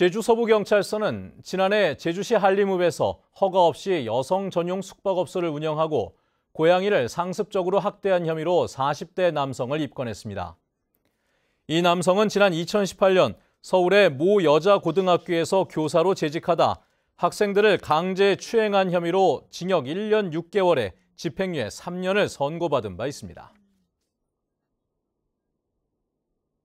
제주서부경찰서는 지난해 제주시 한림읍에서 허가 없이 여성 전용 숙박업소를 운영하고 고양이를 상습적으로 학대한 혐의로 40대 남성을 입건했습니다. 이 남성은 지난 2018년 서울의 모 여자 고등학교에서 교사로 재직하다 학생들을 강제 추행한 혐의로 징역 1년 6개월에 집행유예 3년을 선고받은 바 있습니다.